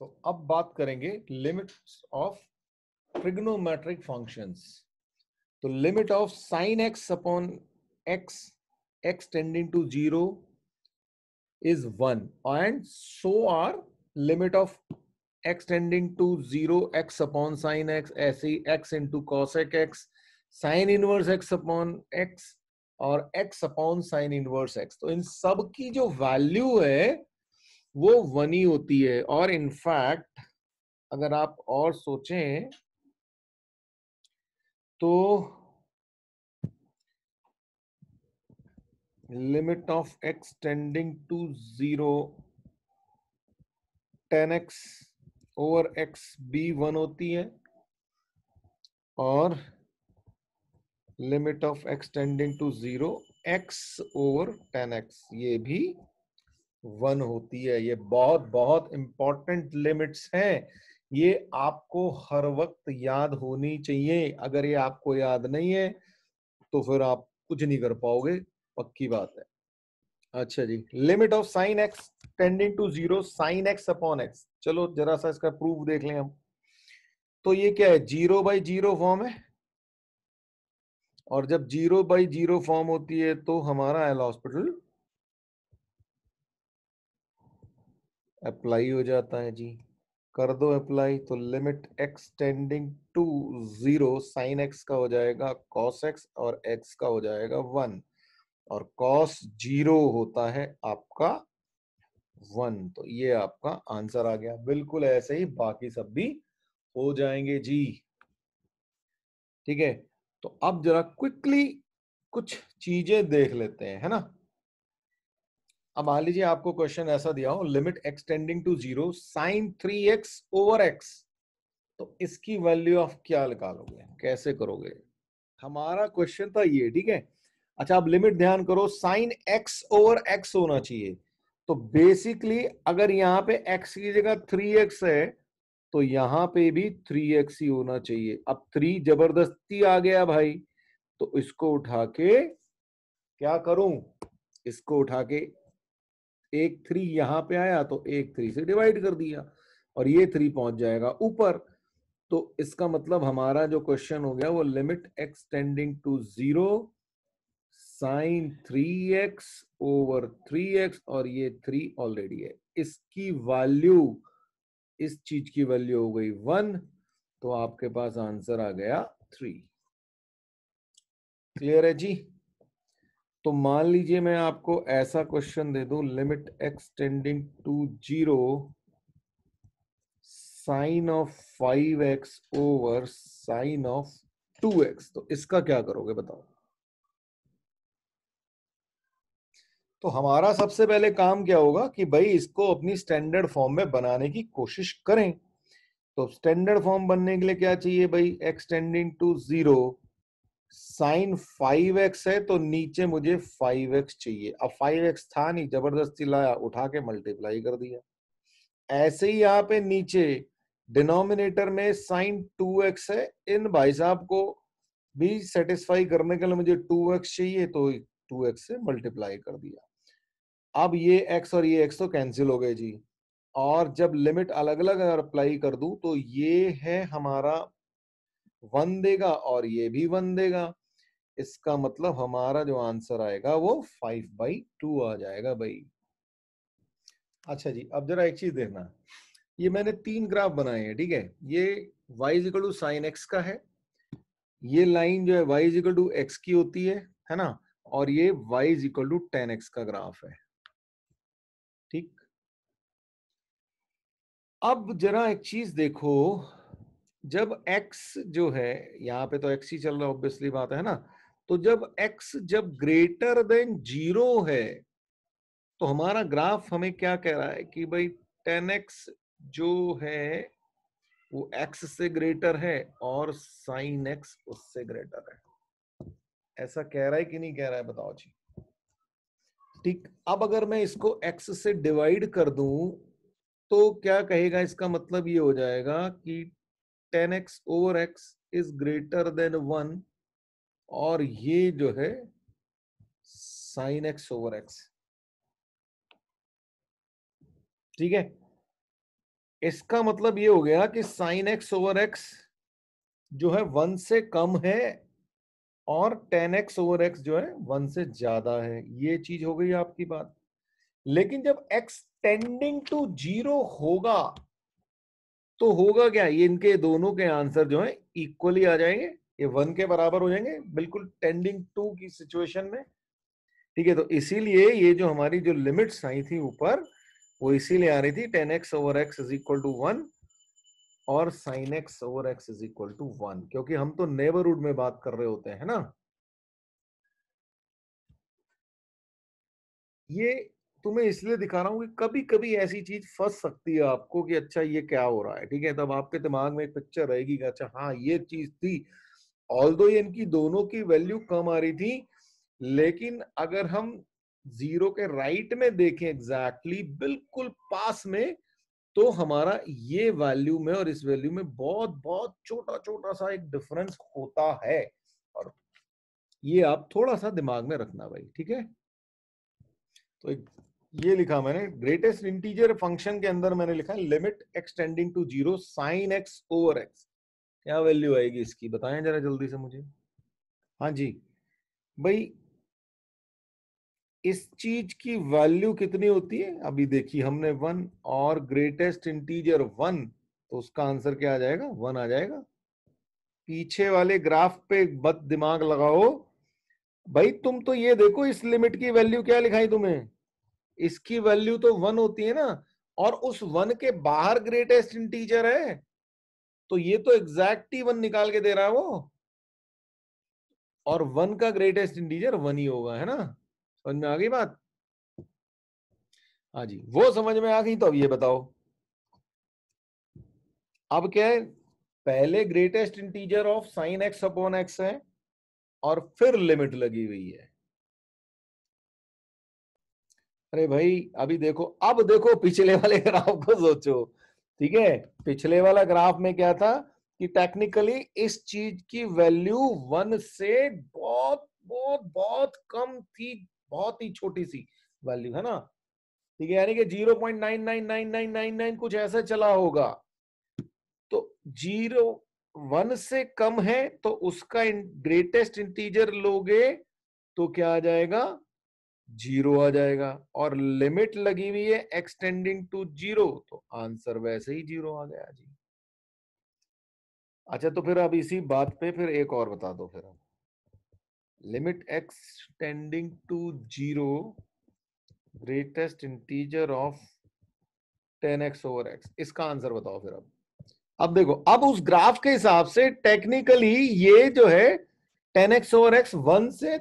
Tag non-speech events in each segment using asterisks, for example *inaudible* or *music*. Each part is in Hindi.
तो अब बात करेंगे लिमिट्स ऑफ ट्रिग्नोमेट्रिक फंक्शंस तो limit of sine x upon x x tending to zero is one and so our limit of x tending to zero x upon sine x ऐसे x into cosec x sine inverse x upon x और x upon sine inverse x तो इन सब की जो वैल्यू है वो वनी होती है और इनफैक्ट अगर आप और सोचें तो limit of x tending to zero tan x over x be one होती है और limit of x tending to zero x over tan x ये भी वन होती है ये बहुत बहुत इंपॉर्टेंट लिमिट्स हैं ये आपको हर वक्त याद होनी चाहिए अगर ये आपको याद नहीं है तो फिर आप कुछ नहीं कर पाओगे पक्की बात है अच्छा जी limit of sine x tending to zero sine x upon x चलो जरा सा इसका प्रूफ देख लें हम तो ये क्या है जीरो बाई जीरो फॉर्म है और जब जीरो बाई जीरो फॉर्म होती है तो हमारा एल हॉस्पिटल अप्लाई हो जाता है जी कर दो अप्लाई तो limit x tending to zero sine x का हो जाएगा कॉस एक्स और एक्स का हो जाएगा वन और कॉस जीरो होता है आपका वन तो ये आपका आंसर आ गया बिल्कुल ऐसे ही बाकी सब भी हो जाएंगे जी ठीक है तो अब जरा क्विकली कुछ चीजें देख लेते हैं है ना अब मान लीजिए आपको क्वेश्चन ऐसा दिया हो limit x tending to zero sine three x over x तो इसकी वैल्यू ऑफ क्या निकालोगे कैसे करोगे हमारा क्वेश्चन था ये ठीक है अच्छा आप लिमिट ध्यान करो साइन एक्स ओवर एक्स होना चाहिए तो बेसिकली अगर यहाँ पे एक्स की जगह थ्री एक्स है तो यहाँ पे भी थ्री एक्स ही होना चाहिए अब थ्री जबरदस्ती आ गया भाई तो इसको उठा के क्या करूं इसको उठा के एक थ्री यहां पे आया तो एक थ्री से डिवाइड कर दिया और ये थ्री पहुंच जाएगा ऊपर तो इसका मतलब हमारा जो क्वेश्चन हो गया वो limit x tending to zero sine three x over three x और ये थ्री ऑलरेडी है इसकी वैल्यू इस चीज की वैल्यू हो गई वन तो आपके पास आंसर आ गया थ्री क्लियर है जी तो मान लीजिए मैं आपको ऐसा क्वेश्चन दे दूं limit x tending to zero sine of five x over sine of two x तो इसका क्या करोगे बताओ तो हमारा सबसे पहले काम क्या होगा कि भाई इसको अपनी स्टैंडर्ड फॉर्म में बनाने की कोशिश करें तो स्टैंडर्ड फॉर्म बनने के लिए क्या चाहिए भाई x tending to zero sine five x है तो नीचे मुझे फाइव एक्स चाहिए अब फाइव एक्स था नहीं जबरदस्ती लाया उठा के मल्टीप्लाई कर दिया ऐसे ही यहाँ पे नीचे डिनोमिनेटर में साइन टू एक्स है इन भाई साहब को भी सेटिस्फाई करने के लिए मुझे टू एक्स चाहिए तो टू एक्स से मल्टीप्लाई कर दिया अब ये एक्स और ये एक्स तो कैंसिल हो गए जी और जब लिमिट अलग अलग अप्लाई कर दू तो ये है हमारा वन देगा और ये भी वन देगा इसका मतलब हमारा जो आंसर आएगा वो फाइव बाई टू आ जाएगा भाई अच्छा जी अब जरा एक चीज देखना ये मैंने तीन ग्राफ बनाए हैं ठीक है ये y equal to sine x का है ये लाइन जो है वाई जिकल टू एक्स की होती है है ना और ये y equal to tan x का ग्राफ है ठीक अब जरा एक चीज देखो जब x जो है यहाँ पे तो x ही चल रहा है ऑब्वियसली बात है ना तो जब x जब ग्रेटर देन जीरो है तो हमारा ग्राफ हमें क्या कह रहा है कि भाई टेन एक्स जो है वो x से ग्रेटर है और साइन x उससे ग्रेटर है ऐसा कह रहा है कि नहीं कह रहा है बताओ जी ठीक अब अगर मैं इसको x से डिवाइड कर दूं तो क्या कहेगा इसका मतलब ये हो जाएगा कि tan x over x is greater than one और ये जो है साइन एक्स ओवर एक्स ठीक है इसका मतलब ये हो गया कि साइन एक्स ओवर एक्स जो है वन से कम है और टेन एक्स ओवर एक्स जो है वन से ज्यादा है ये चीज हो गई आपकी बात लेकिन जब एक्स टेंडिंग टू जीरो होगा तो होगा क्या ये इनके दोनों के आंसर जो है इक्वली आ जाएंगे ये वन के बराबर हो जाएंगे बिल्कुल टेंडिंग टू की सिचुएशन में ठीक है तो इसीलिए ये जो हमारी जो लिमिट्स आई थी ऊपर वो इसीलिए आ रही थी tan x over x is equal to one और sine x over x is equal to one क्योंकि हम तो नेबरहुड में बात कर रहे होते हैं ना ये तुम्हें तो इसलिए दिखा रहा हूँ कि कभी कभी ऐसी चीज फंस सकती है आपको कि अच्छा ये क्या हो रहा है ठीक है तब आपके दिमाग में एक पिक्चर रहेगी कि अच्छा हाँ ये चीज थी ऑल दो इनकी दोनों की वैल्यू कम आ रही थी लेकिन अगर हम जीरो के राइट में देखें एग्जैक्टली exactly, बिल्कुल पास में तो हमारा ये वैल्यू में और इस वैल्यू में बहुत बहुत छोटा छोटा सा एक डिफरेंस होता है और ये आप थोड़ा सा दिमाग में रखना भाई ठीक है तो एक ये लिखा मैंने ग्रेटेस्ट इंटीजर फंक्शन के अंदर मैंने लिखा limit x tending to zero sine x over x क्या वैल्यू आएगी इसकी बताएं जरा जल्दी से मुझे हाँ जी भाई इस चीज की वैल्यू कितनी होती है अभी देखिए हमने वन और ग्रेटेस्ट इंटीजर वन तो उसका आंसर क्या आ जाएगा वन आ जाएगा पीछे वाले ग्राफ पे बद दिमाग लगाओ भाई तुम तो ये देखो इस लिमिट की वैल्यू क्या लिखाई तुम्हें इसकी वैल्यू तो वन होती है ना और उस वन के बाहर ग्रेटेस्ट इंटीजर है तो ये तो एग्जैक्ट ही वन निकाल के दे रहा है वो और वन का ग्रेटेस्ट इंटीजर वन ही होगा है ना समझ में आ गई बात हाँ जी वो समझ में आ गई तो अब ये बताओ अब क्या है पहले greatest integer of sine x upon x है और फिर लिमिट लगी हुई है अरे भाई अभी देखो अब देखो पिछले वाले ग्राफ *laughs* को सोचो ठीक है पिछले वाला ग्राफ में क्या था कि टेक्निकली इस चीज की वैल्यू वन से बहुत बहुत बहुत कम थी बहुत ही छोटी सी वैल्यू है ना ठीक है यानी कि zero point nine nine nine nine nine nine कुछ ऐसा चला होगा तो जीरो वन से कम है तो उसका ग्रेटेस्ट इंटीजर लोगे तो क्या आ जाएगा जीरो आ जाएगा और लिमिट लगी हुई है एक्सटेंडिंग टू जीरो तो आंसर वैसे ही जीरो आ गया जी अच्छा तो फिर अब इसी बात पे फिर एक और बता दो फिर limit x tending to zero greatest integer of tan x over x इसका आंसर बताओ फिर अब अब देखो अब उस ग्राफ के हिसाब से टेक्निकली ये जो है tan x over x one से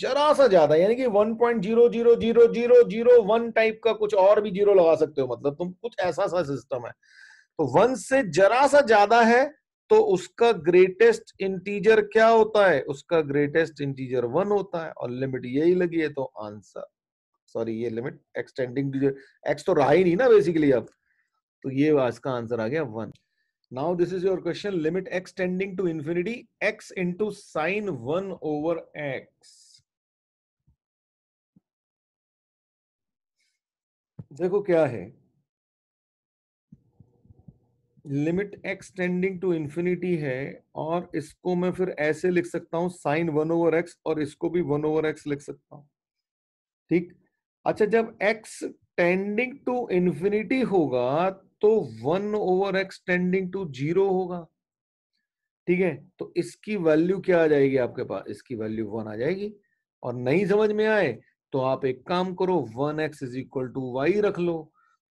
जरा सा ज्यादा यानी कि one point zero zero zero zero zero one type का कुछ और भी जीरो लगा सकते हो मतलब तुम कुछ ऐसा सा सिस्टम है तो वन से जरा सा ज्यादा है तो उसका ग्रेटेस्ट इंटीजर क्या होता है उसका ग्रेटेस्ट इंटीजर वन होता है और लिमिट यही लगी है तो आंसर सॉरी ये लिमिट एक्सटेंडिंग एक्स तो रहा ही नहीं ना बेसिकली अब तो ये इसका आंसर आ गया one now this is your question limit x tending to infinity x into sine one over x देखो क्या है limit x tending to infinity है और इसको मैं फिर ऐसे लिख सकता हूं साइन वन ओवर एक्स और इसको भी वन ओवर एक्स लिख सकता हूं ठीक अच्छा जब एक्स टेंडिंग टू इंफिनिटी होगा तो one over x tending to zero होगा ठीक है तो इसकी वैल्यू क्या आ जाएगी आपके पास इसकी वैल्यू वन आ जाएगी और नहीं समझ में आए तो आप एक काम करो one x is equal to y रख लो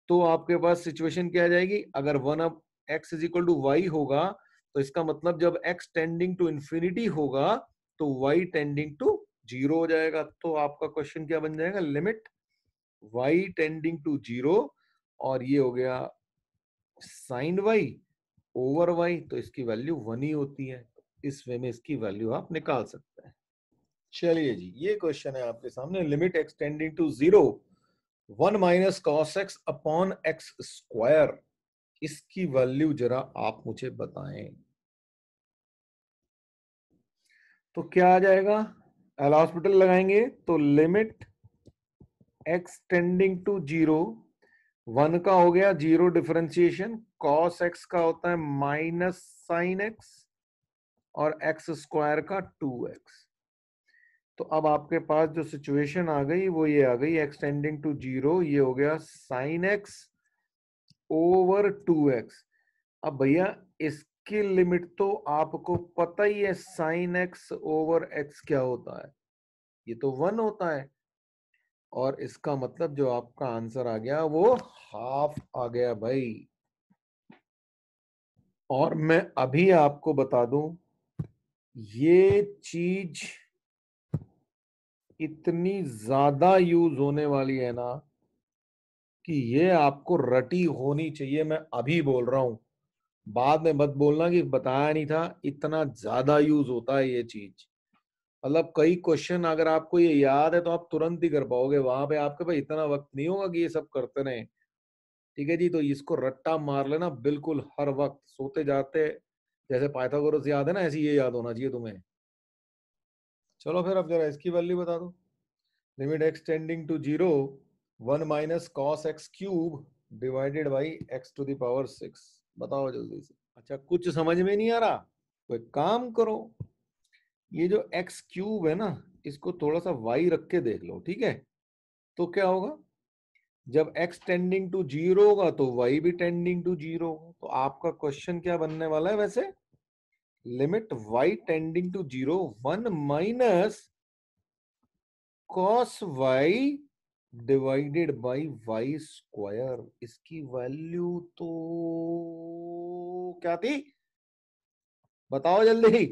तो आपके पास सिचुएशन क्या आ जाएगी अगर वन अब x is equal to y होगा तो इसका मतलब जब एक्स टेंडिंग टू इंफिनिटी होगा तो वाई टेंडिंग टू जीरो हो जाएगा तो आपका क्वेश्चन क्या बन जाएगा limit y tending to zero और ये हो गया साइन वाई ओवर वाई तो इसकी वैल्यू वन ही होती है इस वे में इसकी वैल्यू आप निकाल सकते हैं चलिए जी ये क्वेश्चन है आपके सामने limit x tending to zero one minus cos x upon x square इसकी वैल्यू जरा आप मुझे बताएं तो क्या आ जाएगा एल हॉस्पिटल लगाएंगे तो limit x tending to zero one का हो गया जीरो डिफ्रेंसिएशन कॉस एक्स का होता है माइनस साइन एक्स और एक्स स्क्वायर का टू एक्स तो अब आपके पास जो सिचुएशन आ गई वो ये आ गई एक्सटेंडिंग टू जीरो ये हो गया sine x over two x अब भैया इसकी लिमिट तो आपको पता ही है साइन एक्स ओवर एक्स क्या होता है ये तो वन होता है और इसका मतलब जो आपका आंसर आ गया वो हाफ आ गया भाई और मैं अभी आपको बता दूं ये चीज इतनी ज्यादा यूज होने वाली है ना कि ये आपको रटी होनी चाहिए मैं अभी बोल रहा हूं बाद में मत बोलना कि बताया नहीं था इतना ज्यादा यूज होता है ये चीज मतलब कई क्वेश्चन अगर आपको ये याद है तो आप तुरंत ही कर पाओगे वहां पे आपके पास इतना वक्त नहीं होगा कि ये सब करते रहे ठीक है जी तो इसको रट्टा मार लेना बिल्कुल हर वक्त सोते जाते जैसे पाइथागोरस याद है ना ऐसी ये याद होना चाहिए तुम्हें चलो फिर अब जरा इसकी वैल्यू बता दो limit x tending to zero one minus cos x cube divided by x to the power six बताओ जल्दी से अच्छा कुछ समझ में नहीं आ रहा तो एक काम करो ये जो एक्स क्यूब है ना इसको थोड़ा सा वाई रख के देख लो ठीक है तो क्या होगा जब x टेंडिंग टू जीरो होगा तो y भी टेंडिंग टू जीरो होगा तो आपका क्वेश्चन क्या बनने वाला है वैसे limit y tending to zero one minus cos y divided by y square इसकी वैल्यू तो क्या थी बताओ जल्दी ही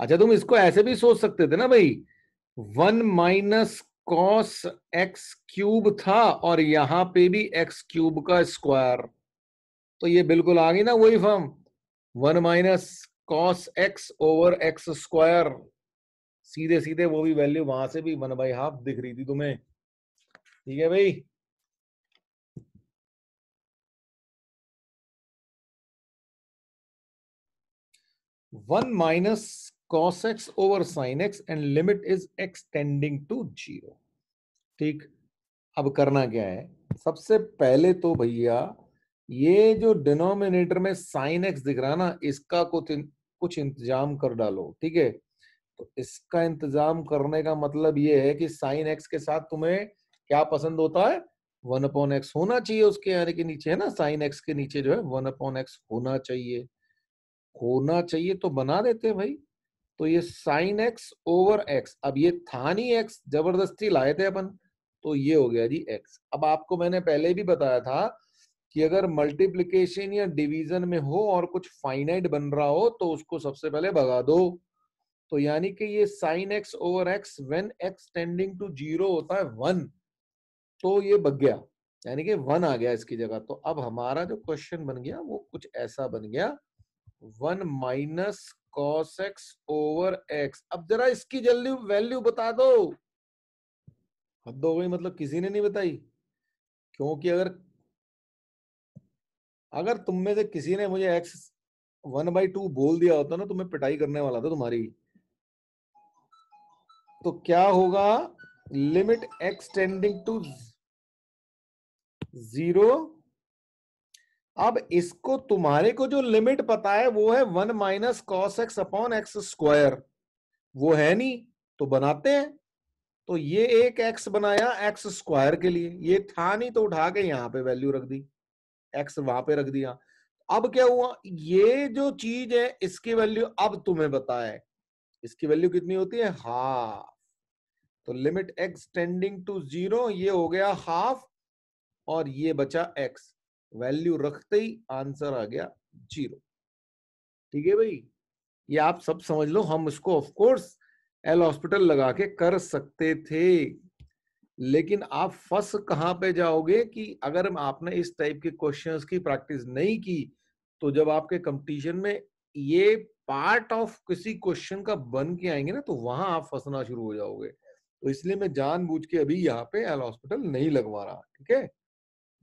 अच्छा तुम इसको ऐसे भी सोच सकते थे ना भाई one minus cos x cube था और यहां पे भी एक्स क्यूब का स्क्वायर तो ये बिल्कुल आ गई ना वही form one minus cos x over x square सीधे सीधे वो भी वैल्यू वहां से भी वन बाई हाफ दिख रही थी तुम्हें ठीक है भाई one minus cos x over sine x and limit is x tending to zero ठीक अब करना क्या है सबसे पहले तो भैया ये जो डिनोमिनेटर में साइन एक्स दिख रहा है ना इसका कुछ कुछ इंतजाम कर डालो ठीक है तो इसका इंतजाम करने का मतलब ये है कि साइन एक्स के साथ तुम्हें क्या पसंद होता है वन अपॉन एक्स होना चाहिए उसके यानी के नीचे है ना साइन एक्स के नीचे जो है वन अपॉन एक्स होना चाहिए होना चाहिए तो बना देते भाई तो ये साइन एक्स ओवर एक्स अब ये था नहीं एक्स जबरदस्ती लाए थे अपन तो ये हो गया जी एक्स अब आपको मैंने पहले भी बताया था कि अगर मल्टीप्लीकेशन या डिवीजन में हो और कुछ फाइनाइट बन रहा हो तो उसको सबसे पहले भगा दो तो यानी कि ये sine x over x when x tending to zero होता है वन तो ये बग गया यानी कि वन आ गया इसकी जगह तो अब हमारा जो क्वेश्चन बन गया वो कुछ ऐसा बन गया one minus cos x over x अब जरा इसकी जल्दी वैल्यू बता दो हद हो गई मतलब किसी ने नहीं बताई क्योंकि अगर अगर तुम में से किसी ने मुझे एक्स वन बाई टू बोल दिया होता ना तो मैं पिटाई करने वाला था तुम्हारी तो क्या होगा limit x tending to zero अब इसको तुम्हारे को जो लिमिट पता है वो है one minus cos x upon x square वो है नहीं तो बनाते हैं तो ये एक एक्स बनाया एक्स स्क्वायर के लिए ये था नहीं तो उठा के यहां पे वैल्यू रख दी एक्स वहां पे रख दिया अब क्या हुआ ये जो चीज है इसकी वैल्यू अब तुम्हें बताए इसकी वैल्यू कितनी होती है हाफ तो limit x tending to zero ये हो गया हाफ और ये बचा एक्स वैल्यू रखते ही आंसर आ गया जीरो ठीक है भाई ये आप सब समझ लो हम इसको ऑफ कोर्स एल हॉस्पिटल लगा के कर सकते थे लेकिन आप फंस कहाँ पे जाओगे कि अगर आपने इस टाइप के क्वेश्चंस की प्रैक्टिस नहीं की तो जब आपके कंपटीशन में ये पार्ट ऑफ किसी क्वेश्चन का बन के आएंगे ना तो वहां आप फंसना शुरू हो जाओगे तो इसलिए मैं जानबूझ के अभी यहाँ पे एल हॉस्पिटल नहीं लगवा रहा ठीक है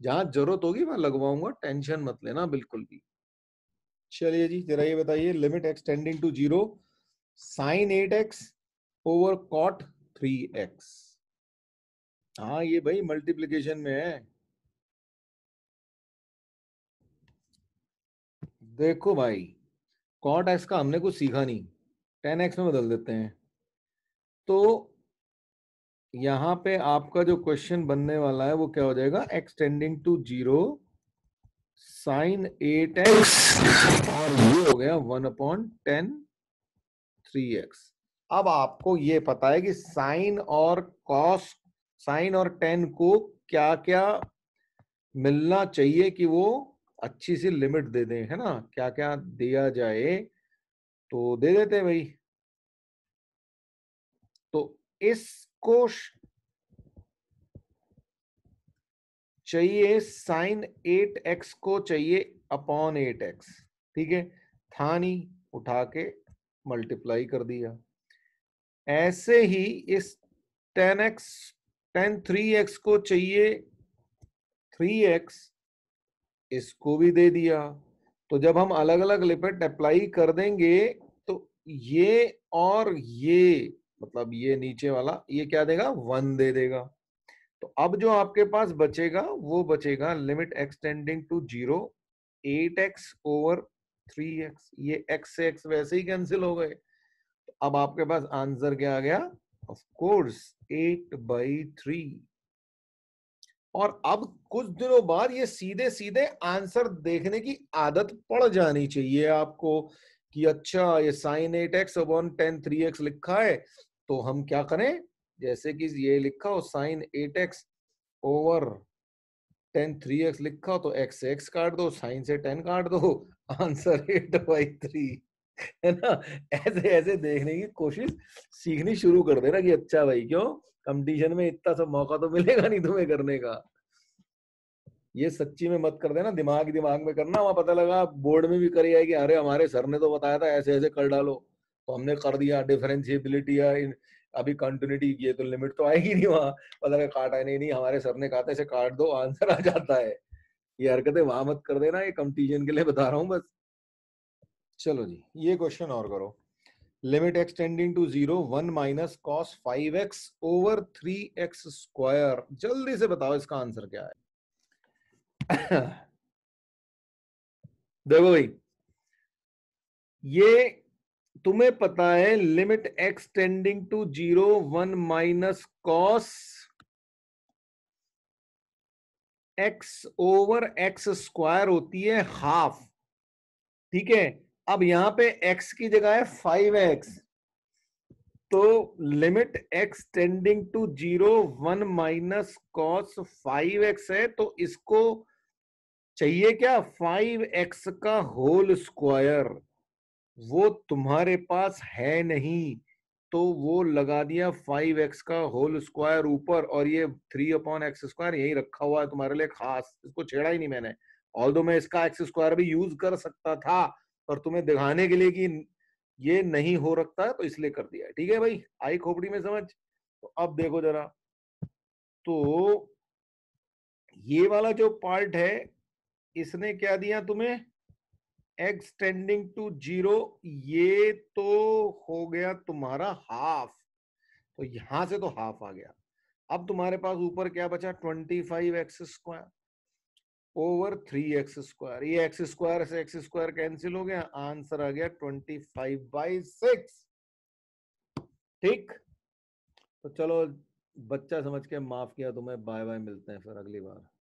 जहां जरूरत होगी वहां लगवाऊंगा टेंशन मत लेना बिल्कुल भी चलिए जी जरा ये बताइए limit x tending to zero sine eight x over cot three x हाँ ये भाई मल्टीप्लीकेशन में है देखो भाई कॉट एक्स का हमने कुछ सीखा नहीं टेन एक्स में बदल देते हैं तो यहाँ पे आपका जो क्वेश्चन बनने वाला है वो क्या हो जाएगा x tending to zero sine eight x और ये हो गया one upon tan three x अब आपको ये पता है कि साइन और कॉस साइन और टेन को क्या क्या मिलना चाहिए कि वो अच्छी सी लिमिट दे दें है ना क्या क्या दिया जाए तो दे देते हैं भाई तो इस कोश चाहिए साइन एट एक्स को चाहिए अपॉन एट एक्स ठीक है था नहीं उठा के मल्टीप्लाई कर दिया ऐसे ही इस tan x tan three x को चाहिए थ्री एक्स इसको भी दे दिया तो जब हम अलग अलग लिपिट अप्लाई कर देंगे तो ये और ये मतलब ये नीचे वाला ये क्या देगा वन दे देगा तो अब जो आपके पास बचेगा वो बचेगा limit x tending to zero eight x over three x ये एक्स से एक्स वैसे ही कैंसिल हो गए अब आपके पास आंसर क्या आ गया of course eight by three और अब कुछ दिनों बाद ये सीधे सीधे आंसर देखने की आदत पड़ जानी चाहिए आपको कि अच्छा ये sine eight x upon tan three x लिखा है तो हम क्या करें जैसे कि ये लिखा हो sine eight x over tan three x लिखा हो तो एक्स एक्स काट दो साइन से टेन काट दो आंसर एट बाई थ्री *laughs* है ना ऐसे ऐसे देखने की कोशिश सीखनी शुरू कर देना कि अच्छा भाई क्यों कंपटीशन में इतना सब मौका तो मिलेगा नहीं तुम्हें करने का ये सच्ची में मत कर देना दिमाग दिमाग में करना वहां पता लगा बोर्ड में भी करी आएगी अरे हमारे सर ने तो बताया था ऐसे ऐसे कर डालो तो हमने कर दिया डिफरेंशियबिलिटी या अभी कंटिन्यूटी ये तो लिमिट तो आएगी नहीं वहां पता लगा काटा नहीं नहीं हमारे सर ने कहा था ऐसे काट दो आंसर आ जाता है ये हरकतें वहां मत कर देना ये कंपटीशन के लिए बता रहा हूँ बस चलो जी ये क्वेश्चन और करो limit x tending to zero one minus cos five x over three x square जल्दी से बताओ इसका आंसर क्या है देखो भाई ये तुम्हें पता है limit x tending to zero one minus cos x over x square होती है हाफ ठीक है अब यहां पे x की जगह है फाइव एक्स तो limit x tending to zero one minus cos five x है तो इसको चाहिए क्या फाइव एक्स का होल स्क्वायर वो तुम्हारे पास है नहीं तो वो लगा दिया फाइव एक्स का होल स्क्वायर ऊपर और ये थ्री अपॉन एक्स स्क्वायर यही रखा हुआ है तुम्हारे लिए खास इसको छेड़ा ही नहीं मैंने ऑल मैं इसका एक्स स्क्वायर भी यूज कर सकता था और तुम्हें दिखाने के लिए कि ये नहीं हो रखता है तो इसलिए कर दिया है ठीक है भाई आई खोपड़ी में समझ तो अब देखो जरा तो ये वाला जो पार्ट है इसने क्या दिया तुम्हें एक्सटेंडिंग टू जीरो ये तो हो गया तुम्हारा हाफ तो यहां से तो हाफ आ गया अब तुम्हारे पास ऊपर क्या बचा twenty five x square over three x square ये एक्स स्क्वायर से एक्स स्क्वायर कैंसिल हो गया आंसर आ गया ट्वेंटी फाइव बाई सिक्स ठीक तो चलो बच्चा समझ के माफ किया तुम्हें बाय बाय मिलते हैं फिर अगली बार